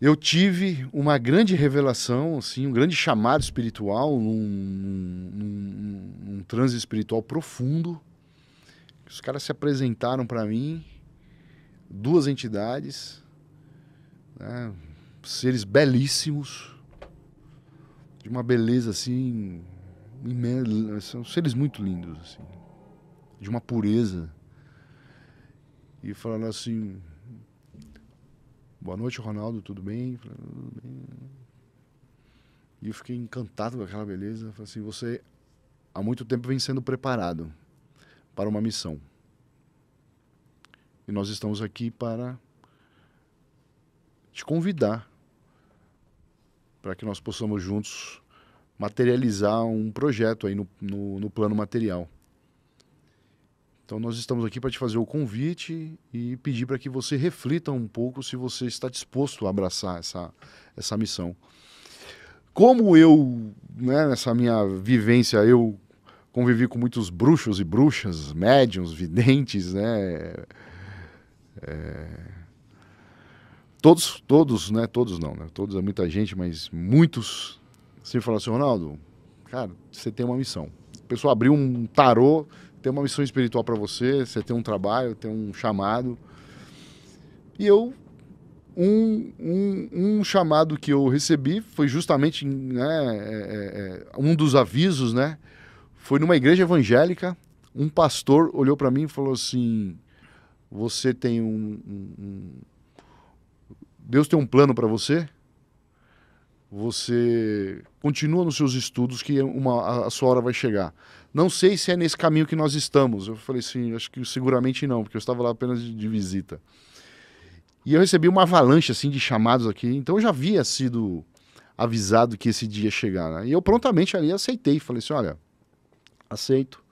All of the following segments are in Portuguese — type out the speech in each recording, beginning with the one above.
eu tive uma grande revelação, assim, um grande chamado espiritual, um, um, um, transe espiritual profundo. Os caras se apresentaram para mim, duas entidades, né, seres belíssimos, de uma beleza assim, são seres muito lindos, assim, de uma pureza. E falaram assim, Boa noite, Ronaldo, tudo bem? Tudo bem. E eu fiquei encantado com aquela beleza. Falei assim, você há muito tempo vem sendo preparado para uma missão. E nós estamos aqui para te convidar para que nós possamos juntos materializar um projeto aí no, no, no plano material. Então nós estamos aqui para te fazer o convite e pedir para que você reflita um pouco se você está disposto a abraçar essa, essa missão. Como eu, né, nessa minha vivência, eu convivi com muitos bruxos e bruxas, médiums, videntes, né? É... Todos, todos, né? Todos não, né? Todos é muita gente, mas muitos sempre falaram assim, Ronaldo, cara, você tem uma missão. A pessoa abriu um tarô, tem uma missão espiritual para você, você tem um trabalho, tem um chamado. E eu um, um, um, chamado que eu recebi foi justamente né, é, é, é um dos avisos, né? Foi numa igreja evangélica. Um pastor olhou para mim e falou assim: Você tem um. um Deus tem um plano para você. Você continua nos seus estudos, que uma, a sua hora vai chegar não sei se é nesse caminho que nós estamos. Eu falei assim, acho que seguramente não, porque eu estava lá apenas de, de visita. E eu recebi uma avalanche assim de chamados aqui, então eu já havia sido avisado que esse dia chegava. Né? E eu prontamente ali aceitei, falei assim, olha, aceito.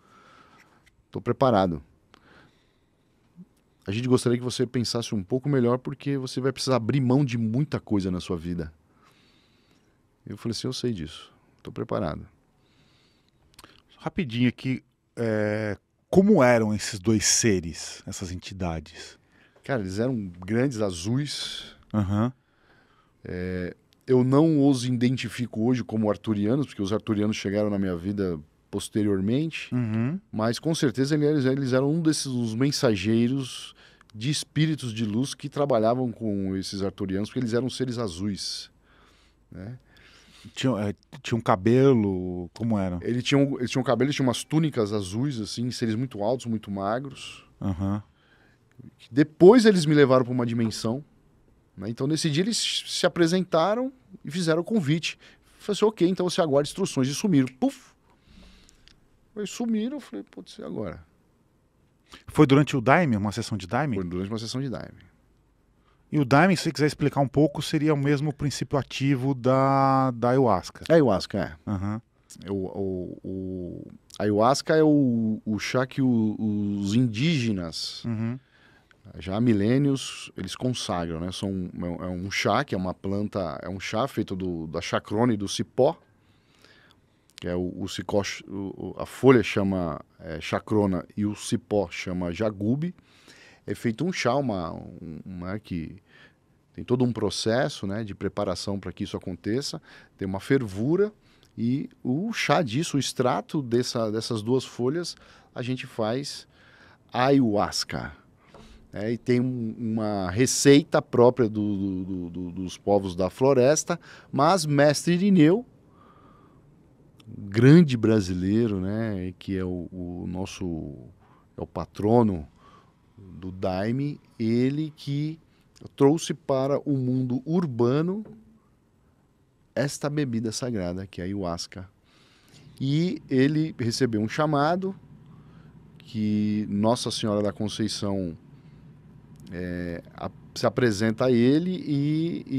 Estou preparado. A gente gostaria que você pensasse um pouco melhor porque você vai precisar abrir mão de muita coisa na sua vida. Eu falei assim, eu sei disso. Estou preparado. Rapidinho aqui, é, como eram esses dois seres, essas entidades? Cara, eles eram grandes azuis. Uhum. É, eu não os identifico hoje como arturianos, porque os arturianos chegaram na minha vida posteriormente, uhum. mas com certeza eles, eles eram um desses os mensageiros de espíritos de luz que trabalhavam com esses arturianos, porque eles eram seres azuis. Né? Tinha, é, tinha um cabelo, como era? Ele tinha um, ele tinha um cabelo, ele tinha umas túnicas azuis, assim, seres muito altos, muito magros. Uhum. Depois eles me levaram para uma dimensão. Né? Então, nesse dia, eles se apresentaram e fizeram o convite. Eu falei assim, ok, então você aguarda instruções. E sumiram. Puf! Aí sumiram, eu falei, pode ser agora? Foi durante o Daime, uma sessão de Daime? Foi durante uma sessão de Daime. E o Diamond, se você quiser explicar um pouco, seria o mesmo princípio ativo da, da ayahuasca. É ayahuasca, é. Uhum. O, o, o, a ayahuasca é o, o chá que o, os indígenas, uhum. já há milênios, eles consagram, né? São, é, é um chá que é uma planta, é um chá feito do, da chacrone do cipó, que é o, o a folha chama é, chacrona e o cipó chama jagube é feito um chá, uma, uma né, que tem todo um processo né, de preparação para que isso aconteça, tem uma fervura e o chá disso, o extrato dessa, dessas duas folhas, a gente faz ayahuasca. É, e tem uma receita própria do, do, do, dos povos da floresta, mas mestre Irineu, grande brasileiro, né, que é o, o nosso é o patrono do Daime, ele que trouxe para o mundo urbano esta bebida sagrada, que é a ayahuasca. E ele recebeu um chamado que Nossa Senhora da Conceição é, a, se apresenta a ele e, e,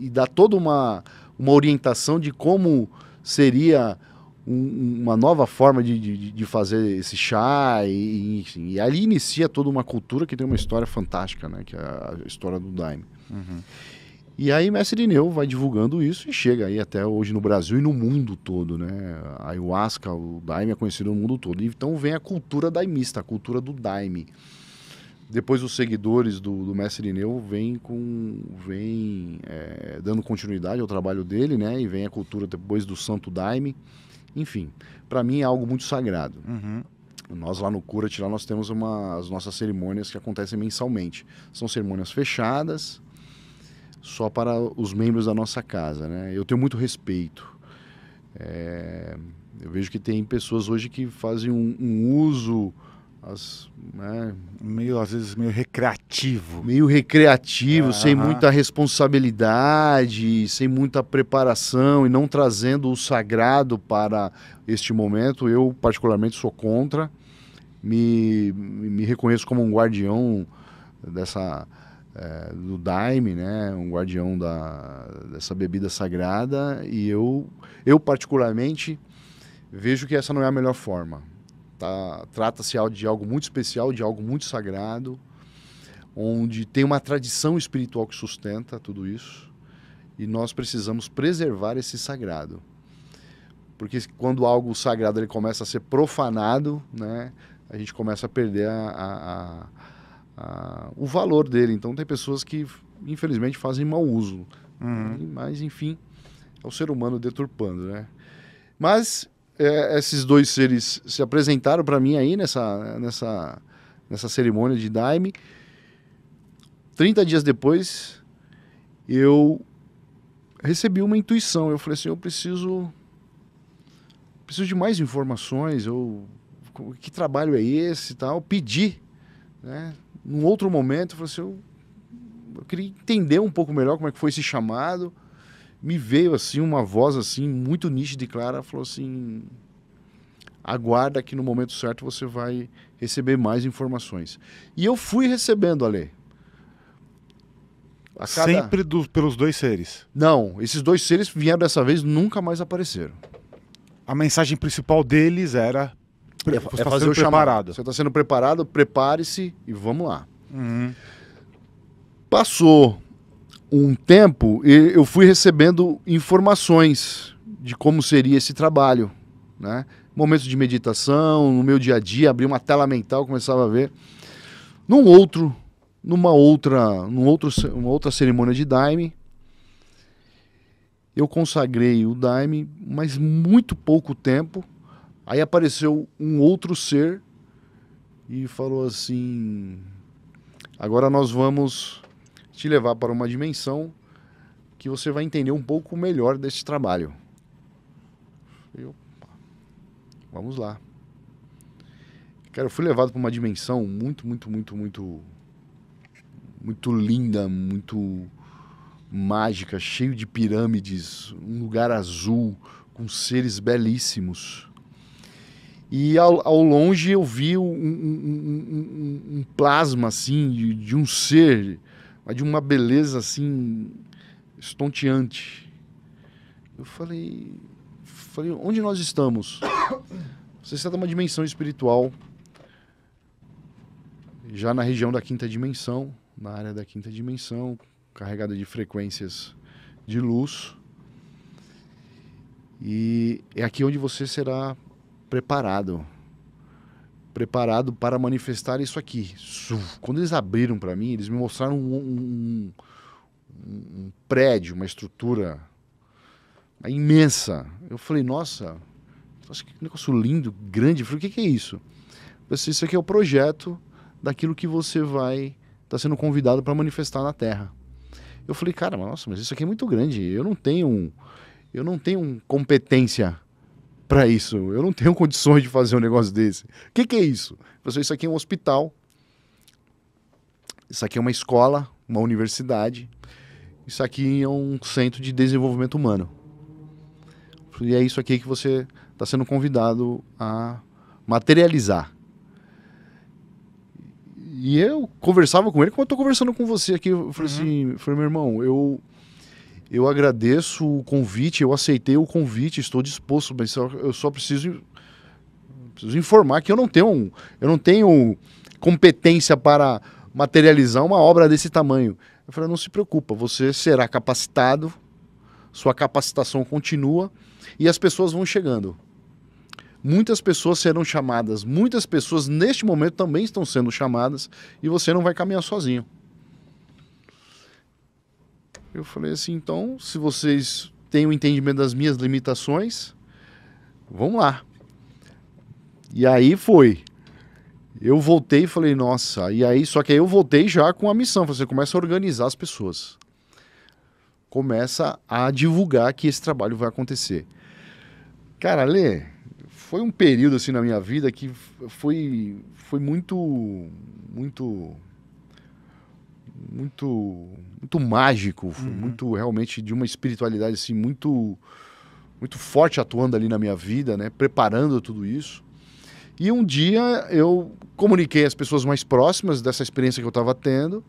e, e dá toda uma, uma orientação de como seria um, uma nova forma de, de, de, fazer esse chá e, enfim, e ali inicia toda uma cultura que tem uma história fantástica, né? Que é a história do Daime. Uhum. E aí Mestre Irineu vai divulgando isso e chega aí até hoje no Brasil e no mundo todo, né? A ayahuasca, o daime é conhecido no mundo todo. Então vem a cultura daimista, a cultura do daime. Depois os seguidores do, do Mestre Irineu vêm com, vem, é, eh, dando continuidade ao trabalho dele, né? E vem a cultura depois do Santo Daime, enfim, para mim é algo muito sagrado. Uhum. Nós lá no Curat, lá nós temos uma, as nossas cerimônias que acontecem mensalmente. São cerimônias fechadas, só para os membros da nossa casa. Né? Eu tenho muito respeito. É, eu vejo que tem pessoas hoje que fazem um, um uso as, né? meio às vezes meio recreativo meio recreativo é, sem muita responsabilidade sem muita preparação e não trazendo o sagrado para este momento eu particularmente sou contra me, me reconheço como um guardião dessa é, do daime né um guardião da, dessa bebida sagrada e eu eu particularmente vejo que essa não é a melhor forma Tá, Trata-se de algo muito especial, de algo muito sagrado, onde tem uma tradição espiritual que sustenta tudo isso. E nós precisamos preservar esse sagrado. Porque quando algo sagrado ele começa a ser profanado, né, a gente começa a perder a, a, a, o valor dele. Então, tem pessoas que, infelizmente, fazem mau uso. Uhum. Mas, enfim, é o ser humano deturpando, né? Mas é, esses dois seres se apresentaram para mim aí nessa, nessa, nessa cerimônia de Daime. 30 dias depois, eu recebi uma intuição. Eu falei assim, eu preciso preciso de mais informações, eu que trabalho é esse, tal, pedi, né? Num outro momento, eu falei assim, eu, eu queria entender um pouco melhor como é que foi esse chamado me veio assim uma voz assim muito nítida e clara, falou assim: aguarda que no momento certo você vai receber mais informações. E eu fui recebendo, A Cada... Sempre do, pelos dois seres. Não, esses dois seres vieram dessa vez nunca mais apareceram. A mensagem principal deles era é, é você é fazer o Chamado. Você está sendo preparado, prepare-se e vamos lá. Uhum. Passou um tempo eu fui recebendo informações de como seria esse trabalho, né? Momentos de meditação, no meu dia a dia, abri uma tela mental, começava a ver. Num outro, numa outra, num outro, uma outra cerimônia de daime, eu consagrei o daime, mas muito pouco tempo. Aí apareceu um outro ser e falou assim: agora nós vamos te levar para uma dimensão que você vai entender um pouco melhor desse trabalho. Eu, vamos lá. Cara, eu fui levado para uma dimensão muito, muito, muito, muito, muito linda, muito mágica, cheio de pirâmides, um lugar azul com seres belíssimos. E ao, ao longe eu vi um, um, um, um plasma assim de, de um ser mas de uma beleza assim estonteante. Eu falei, falei, onde nós estamos? Você está numa dimensão espiritual, já na região da quinta dimensão, na área da quinta dimensão, carregada de frequências de luz. E é aqui onde você será preparado preparado para manifestar isso aqui. Quando eles abriram para mim, eles me mostraram um, um, um, prédio, uma estrutura imensa. Eu falei, nossa, nossa que negócio lindo, grande. Eu falei, o que, que é isso? Pensei, assim, isso aqui é o projeto daquilo que você vai estar tá sendo convidado para manifestar na Terra. Eu falei, cara, mas nossa, mas isso aqui é muito grande. Eu não tenho, eu não tenho competência para isso. Eu não tenho condições de fazer um negócio desse. O que, que, é isso? Pessoal, isso aqui é um hospital. Isso aqui é uma escola, uma universidade. Isso aqui é um centro de desenvolvimento humano. E é isso aqui que você está sendo convidado a materializar. E eu conversava com ele como eu estou conversando com você aqui. Eu falei uhum. assim, falei, meu irmão, eu eu agradeço o convite, eu aceitei o convite, estou disposto, mas só, eu só preciso, preciso informar que eu não tenho, eu não tenho competência para materializar uma obra desse tamanho. Eu falei, não se preocupa, você será capacitado, sua capacitação continua e as pessoas vão chegando. Muitas pessoas serão chamadas, muitas pessoas neste momento também estão sendo chamadas e você não vai caminhar sozinho. Eu falei assim, então, se vocês têm o um entendimento das minhas limitações, vamos lá. E aí foi. Eu voltei e falei, nossa, e aí, só que aí eu voltei já com a missão. Você assim, começa a organizar as pessoas. Começa a divulgar que esse trabalho vai acontecer. Cara, Lê, foi um período assim na minha vida que foi, foi muito, muito muito muito mágico, uhum. muito realmente de uma espiritualidade assim muito muito forte atuando ali na minha vida, né, preparando tudo isso. E um dia eu comuniquei às pessoas mais próximas dessa experiência que eu estava tendo.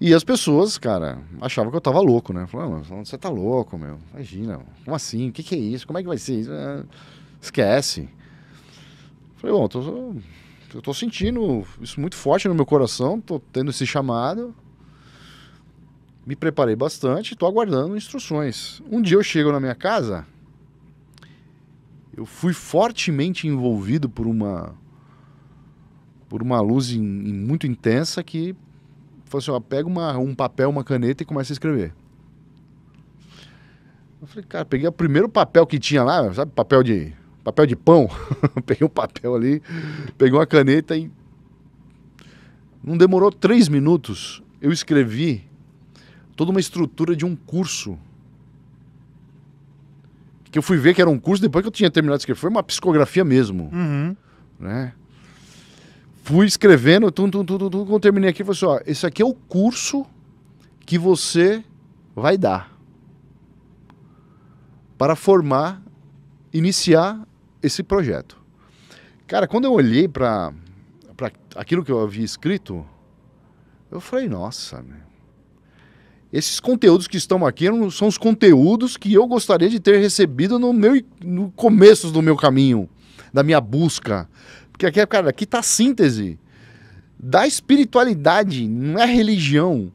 E as pessoas, cara, achavam que eu estava louco, né? Falaram, ah, você tá louco, meu. Imagina, como assim? O que, que é isso? Como é que vai ser isso? Ah, esquece. Falei, bom, tô, eu estou sentindo isso muito forte no meu coração, estou tendo esse chamado. Me preparei bastante, estou aguardando instruções. Um dia eu chego na minha casa, eu fui fortemente envolvido por uma por uma luz in, in, muito intensa que falou assim, ó, pega uma, um papel, uma caneta e começa a escrever. Eu falei, cara, peguei o primeiro papel que tinha lá, sabe, papel de papel de pão, peguei um papel ali, peguei uma caneta e. Não demorou três minutos, eu escrevi toda uma estrutura de um curso. Que eu fui ver que era um curso depois que eu tinha terminado de escrever. Foi uma psicografia mesmo. Uhum. Né? Fui escrevendo, tudo, tudo, quando terminei aqui, falei assim: ó, esse aqui é o curso que você vai dar para formar, iniciar esse projeto. Cara, quando eu olhei para aquilo que eu havia escrito, eu falei, nossa, esses conteúdos que estão aqui são os conteúdos que eu gostaria de ter recebido no meu no começo do meu caminho, da minha busca. Porque aqui, cara, aqui tá a síntese da espiritualidade, não é religião.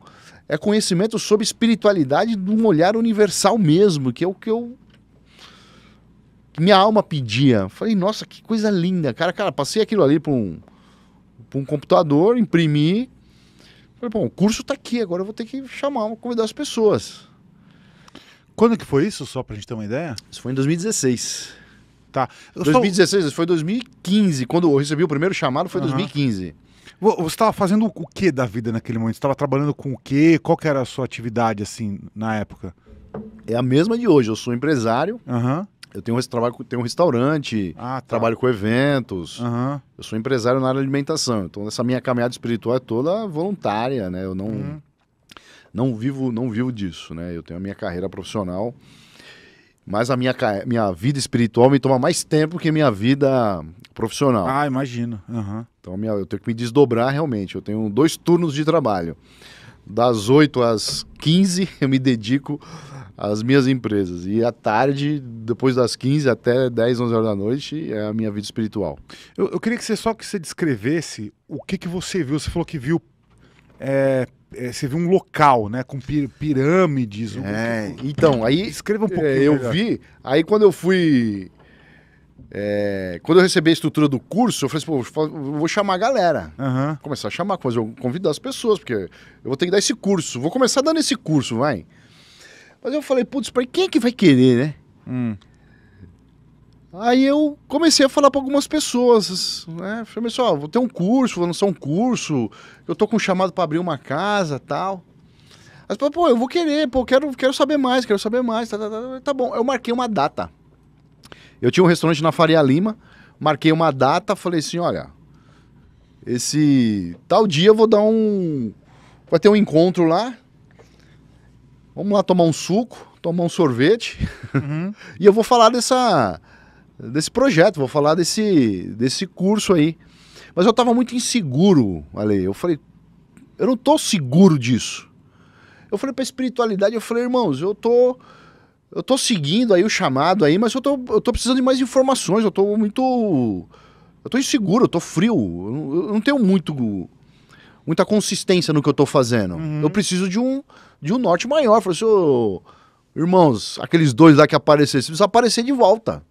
É conhecimento sobre espiritualidade de um olhar universal mesmo, que é o que eu minha alma pedia. Falei, nossa, que coisa linda. Cara, cara, passei aquilo ali para um, um computador, imprimi. Falei, bom, o curso está aqui, agora eu vou ter que chamar, convidar as pessoas. Quando que foi isso, só para a gente ter uma ideia? Isso foi em 2016. Tá. Eu 2016, só... foi 2015. Quando eu recebi o primeiro chamado foi uhum. 2015. Você estava fazendo o que da vida naquele momento? Você estava trabalhando com o quê? Qual que era a sua atividade, assim, na época? É a mesma de hoje. Eu sou empresário. Aham. Uhum eu tenho, trabalho, tenho um restaurante, ah, tá. trabalho com eventos. Uhum. Eu sou empresário na área de alimentação. Então, essa minha caminhada espiritual é toda voluntária, né? Eu não, uhum. não, vivo, não vivo disso, né? Eu tenho a minha carreira profissional. Mas a minha, minha vida espiritual me toma mais tempo que minha vida profissional. Ah, imagino. Uhum. Então minha, eu tenho que me desdobrar realmente. Eu tenho dois turnos de trabalho. Das 8 às 15 eu me dedico as minhas empresas. E à tarde, depois das 15 até 10, 11 horas da noite, é a minha vida espiritual. Eu, eu queria que você só que você descrevesse o que, que você viu. Você falou que viu é, é, você viu um local, né? Com pir pirâmides. É, Então, aí. Escreva um é, pouquinho. É, eu melhor. vi. Aí quando eu fui. É, quando eu recebi a estrutura do curso, eu falei assim, pô, vou chamar a galera. Uhum. Começar a chamar, convidar as pessoas, porque eu vou ter que dar esse curso. Vou começar dando esse curso, vai. Mas eu falei, putz, para quem é que vai querer, né? Hum. Aí eu comecei a falar para algumas pessoas, né? Falei, pessoal vou ter um curso, vou lançar um curso, eu tô com um chamado para abrir uma casa tal. Mas, pô, eu vou querer, pô, quero, quero saber mais, quero saber mais, tá, tá, tá, tá bom. Eu marquei uma data. Eu tinha um restaurante na Faria Lima, marquei uma data, falei assim, olha, esse tal dia eu vou dar um... Vai ter um encontro lá, Vamos lá tomar um suco, tomar um sorvete. Uhum. e eu vou falar dessa, desse projeto, vou falar desse, desse curso aí. Mas eu estava muito inseguro, Ale. Eu falei, eu não tô seguro disso. Eu falei para espiritualidade, eu falei, irmãos, eu tô eu tô seguindo aí o chamado aí, mas eu tô, eu tô precisando de mais informações, eu tô muito eu tô inseguro, eu tô frio, eu não tenho muito muita consistência no que eu tô fazendo. Uhum. Eu preciso de um, de um norte maior. Falei seu assim, irmãos, aqueles dois lá que aparecessem, precisa aparecer de volta.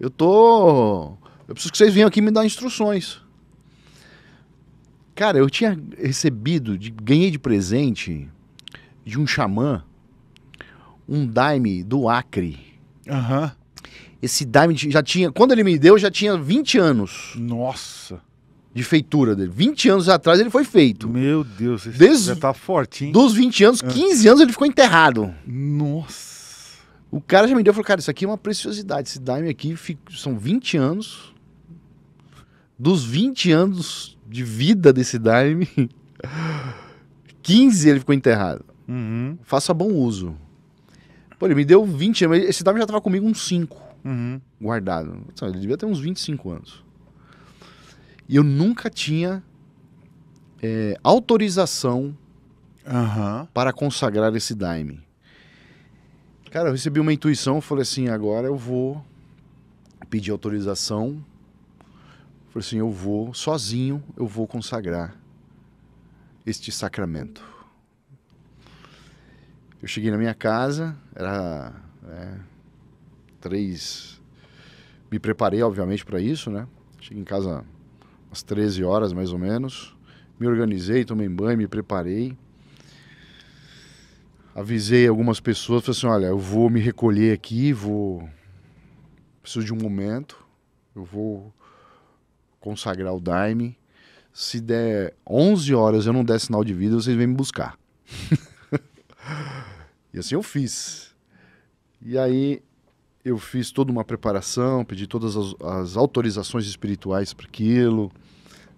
Eu tô. Eu preciso que vocês venham aqui me dar instruções. Cara, eu tinha recebido, de, ganhei de presente de um xamã um dime do Acre. Aham. Uhum. Esse dime já tinha. Quando ele me deu, já tinha 20 anos. Nossa! de feitura dele. 20 anos atrás ele foi feito. Meu Deus, esse Des... já tá forte, Dos 20 anos, 15 é. anos ele ficou enterrado. Nossa. O cara já me deu e falou, cara, isso aqui é uma preciosidade. Esse daime aqui fica... são 20 anos. Dos 20 anos de vida desse daime, 15 ele ficou enterrado. Uhum. Faça bom uso. Pô, ele me deu 20 anos. Esse daime já tava comigo uns 5 uhum. guardado. Então, ele devia ter uns 25 anos. E eu nunca tinha é, autorização uhum. para consagrar esse daime. Cara, eu recebi uma intuição, falei assim, agora eu vou pedir autorização. Falei assim, eu vou, sozinho, eu vou consagrar este sacramento. Eu cheguei na minha casa, era é, três. Me preparei, obviamente, para isso, né? Cheguei em casa às 13 horas mais ou menos. Me organizei, tomei banho, me preparei. Avisei algumas pessoas, falei assim, olha, eu vou me recolher aqui, vou preciso de um momento, eu vou consagrar o Daime. Se der 11 horas eu não der sinal de vida, vocês vêm me buscar. e assim eu fiz. E aí eu fiz toda uma preparação, pedi todas as, as autorizações espirituais para aquilo,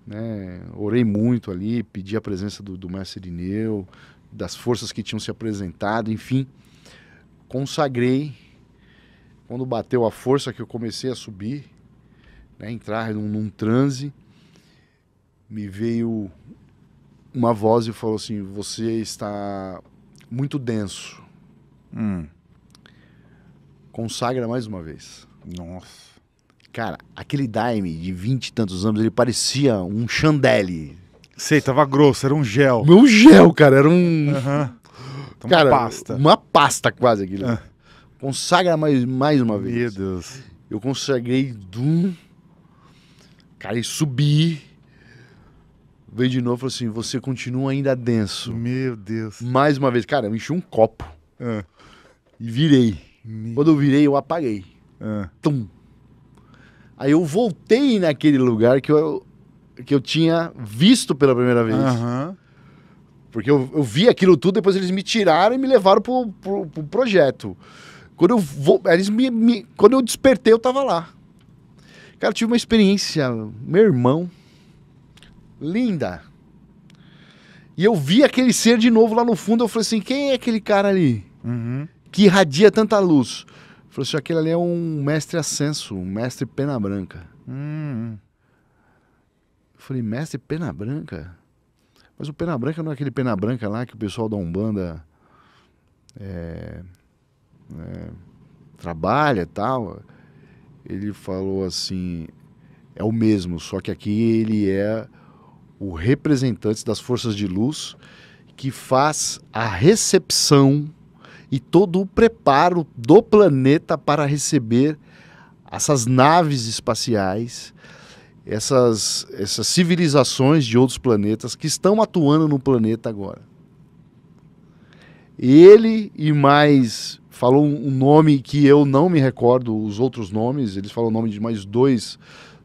né? orei muito ali, pedi a presença do, do mestre Irineu, das forças que tinham se apresentado, enfim, consagrei. Quando bateu a força que eu comecei a subir, né? entrar num, num transe, me veio uma voz e falou assim: Você está muito denso. Hum consagra mais uma vez. Nossa. Cara, aquele Daime de vinte e tantos anos, ele parecia um chandelle. Sei, tava grosso, era um gel. É Meu gel, cara, era um. Cara, uma pasta. Uma pasta quase aquilo. Ah. Consagra mais, mais uma vez. Meu Deus. Eu consagrei Doom. Cara, e subi. Veio de novo e falou assim: você continua ainda denso. Meu Deus. Mais uma vez, cara, eu enchi um copo. Ah. E virei. Meu... Quando eu virei, eu apaguei. Ah. Tum. Aí eu voltei naquele lugar que eu, que eu tinha visto pela primeira vez. Uhum. Porque eu, eu vi aquilo tudo, depois eles me tiraram e me levaram pro, pro, pro projeto. Quando eu, eles me, me, quando eu despertei, eu tava lá. Cara, eu tive uma experiência, meu irmão, linda. E eu vi aquele ser de novo lá no fundo, eu falei assim, quem é aquele cara ali? Uhum que irradia tanta luz? Ele falou assim: aquele ali é um mestre ascenso, um mestre pena branca. Hum. Eu falei: mestre pena branca? Mas o pena branca não é aquele pena branca lá que o pessoal da Umbanda é, é, trabalha tal. Ele falou assim: é o mesmo, só que aqui ele é o representante das forças de luz que faz a recepção e todo o preparo do planeta para receber essas naves espaciais, essas, essas civilizações de outros planetas que estão atuando no planeta agora. Ele e mais falou um nome que eu não me recordo os outros nomes, eles falam o nome de mais dois,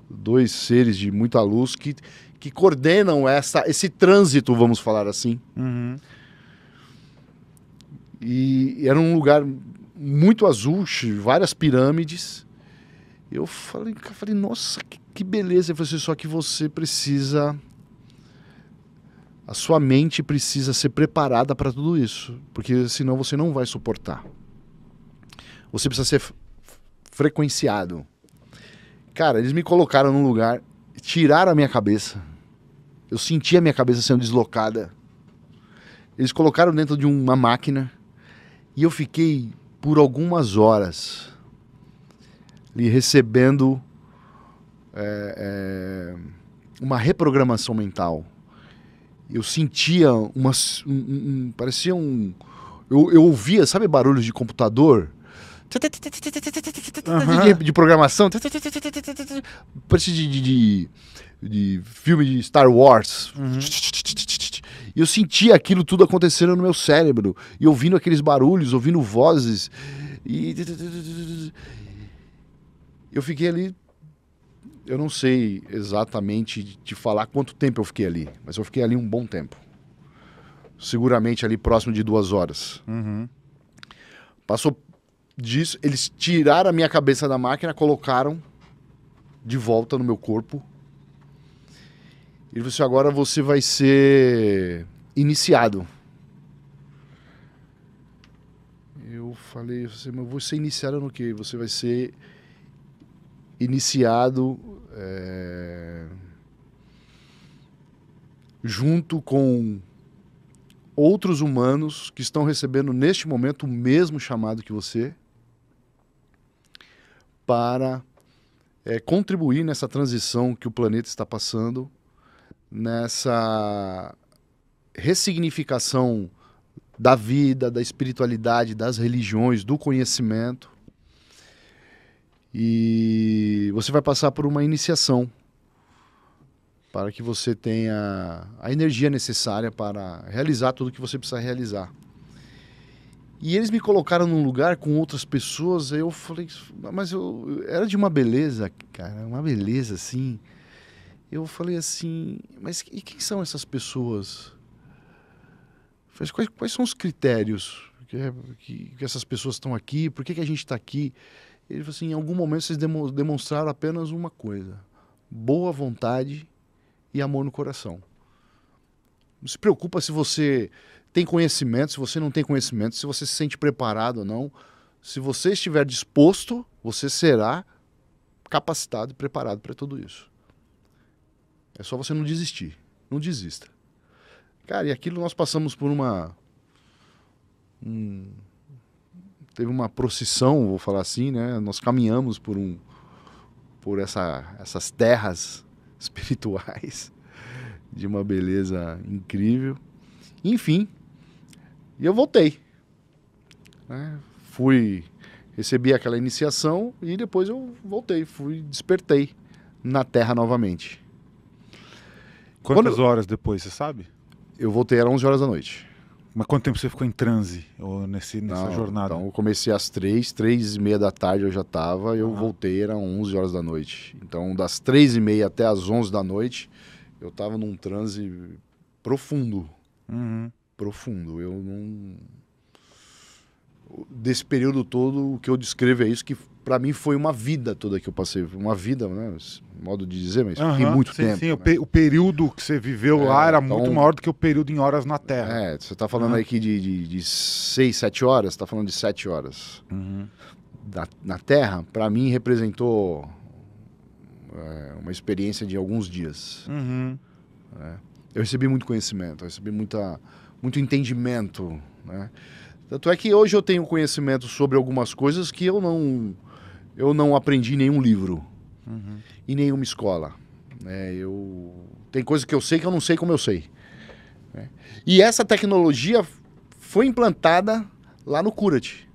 dois seres de muita luz que, que coordenam essa, esse trânsito, vamos falar assim. Uhum. E era um lugar muito azul, várias pirâmides. Eu falei, eu falei nossa, que, que beleza. Ele falou assim, só que você precisa... A sua mente precisa ser preparada para tudo isso, porque senão você não vai suportar. Você precisa ser frequenciado. Cara, eles me colocaram num lugar, tiraram a minha cabeça. Eu senti a minha cabeça sendo deslocada. Eles colocaram dentro de uma máquina e eu fiquei por algumas horas lhe recebendo é, é, uma reprogramação mental. Eu sentia uma. Um, um, parecia um. Eu, eu ouvia, sabe, barulhos de computador? Uhum. De, de, programação. Parecia de, de, de, filme de Star Wars. Uhum. E eu sentia aquilo tudo acontecendo no meu cérebro, e ouvindo aqueles barulhos, ouvindo vozes. E eu fiquei ali. Eu não sei exatamente te falar quanto tempo eu fiquei ali, mas eu fiquei ali um bom tempo. Seguramente ali próximo de duas horas. Uhum. Passou disso, eles tiraram a minha cabeça da máquina, colocaram de volta no meu corpo ele falou assim: agora você vai ser iniciado. Eu falei, eu falei assim, mas você iniciado no quê? Você vai ser iniciado é... junto com outros humanos que estão recebendo neste momento o mesmo chamado que você para é, contribuir nessa transição que o planeta está passando nessa ressignificação da vida, da espiritualidade, das religiões, do conhecimento. E você vai passar por uma iniciação para que você tenha a energia necessária para realizar tudo o que você precisa realizar. E eles me colocaram num lugar com outras pessoas, aí eu falei, mas eu era de uma beleza, cara, uma beleza assim eu falei assim, mas e quem são essas pessoas? Falei, quais, quais são os critérios que, é, que, que essas pessoas estão aqui? Por que, que a gente está aqui? Ele falou assim, em algum momento vocês demonstraram apenas uma coisa, boa vontade e amor no coração. Não se preocupa se você tem conhecimento, se você não tem conhecimento, se você se sente preparado ou não. Se você estiver disposto, você será capacitado e preparado para tudo isso. É só você não desistir. Não desista. Cara, e aquilo nós passamos por uma. Um, teve uma procissão, vou falar assim, né? Nós caminhamos por um. por essa, essas terras espirituais de uma beleza incrível. Enfim, e eu voltei. Né? Fui, recebi aquela iniciação e depois eu voltei, fui, despertei na Terra novamente. Quantas Quando... horas depois, você sabe? Eu voltei, era 11 horas da noite. Mas quanto tempo você ficou em transe ou nesse, nessa Não, jornada? Então, eu comecei às três, três e meia da tarde eu já estava, eu ah. voltei, eram 11 horas da noite. Então, das três e meia até as 11 da noite, eu estava num transe profundo. Uhum. Profundo. Eu não. Desse período todo, o que eu descrevo é isso que para mim foi uma vida toda que eu passei. Uma vida, né? Modo de dizer, mas uhum, em muito sim, tempo. Sim, né? o, pe o, período que você viveu é, lá era então, muito maior do que o período em horas na Terra. É, você está falando uhum. aqui de, de, de seis, sete horas, está falando de sete horas. Uhum. Da, na Terra, para mim, representou é, uma experiência de alguns dias. Uhum. É. Eu recebi muito conhecimento, eu recebi muita, muito entendimento, né? Tanto é que hoje eu tenho conhecimento sobre algumas coisas que eu não eu não aprendi nenhum livro uhum. e nenhuma escola. É, eu tem coisa que eu sei que eu não sei como eu sei. É. E essa tecnologia foi implantada lá no Curat.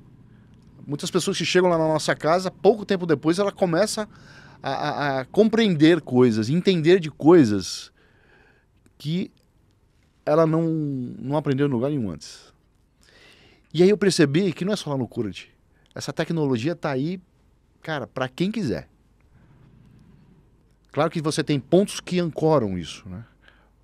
Muitas pessoas que chegam lá na nossa casa, pouco tempo depois, ela começa a, a, a compreender coisas, entender de coisas que ela não, não aprendeu em lugar nenhum antes. E aí eu percebi que não é só lá no Curat. Essa tecnologia está aí cara, para quem quiser. Claro que você tem pontos que ancoram isso, né?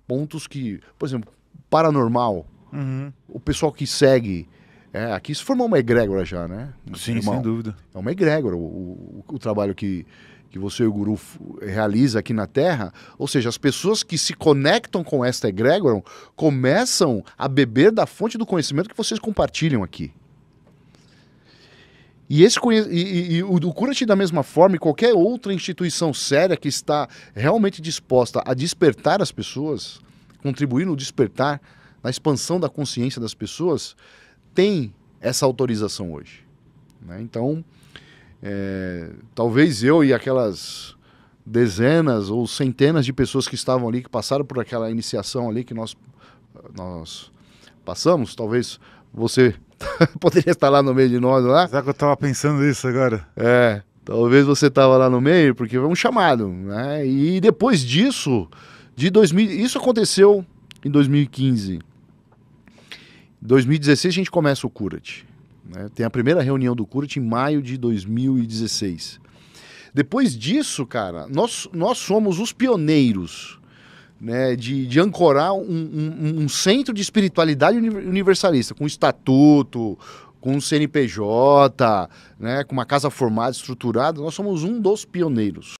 Pontos que, por exemplo, paranormal. Uhum. O pessoal que segue. É, aqui se formou uma egrégora já, né? Sim, uma, sem dúvida. É uma egrégora o, o, o trabalho que, que você e o guru realiza aqui na Terra, ou seja, as pessoas que se conectam com esta egrégora começam a beber da fonte do conhecimento que vocês compartilham aqui. E, esse, e, e, o, o Curati, da mesma forma, e qualquer outra instituição séria que está realmente disposta a despertar as pessoas, contribuir no despertar, na expansão da consciência das pessoas, tem essa autorização hoje. Né? Então, é, talvez eu e aquelas dezenas ou centenas de pessoas que estavam ali, que passaram por aquela iniciação ali que nós, nós passamos, talvez você poderia estar lá no meio de nós lá. É? Será que eu tava pensando isso agora? É, talvez você tava lá no meio, porque foi um chamado, né? E depois disso, de 2000, isso aconteceu em 2015. 2016 a gente começa o Curat. Né? Tem a primeira reunião do Curat em maio de 2016. Depois disso, cara, nós, nós somos os pioneiros né, de, de ancorar um, um, um centro de espiritualidade universalista, com estatuto, com um CNPJ, né, com uma casa formada, estruturada. Nós somos um dos pioneiros.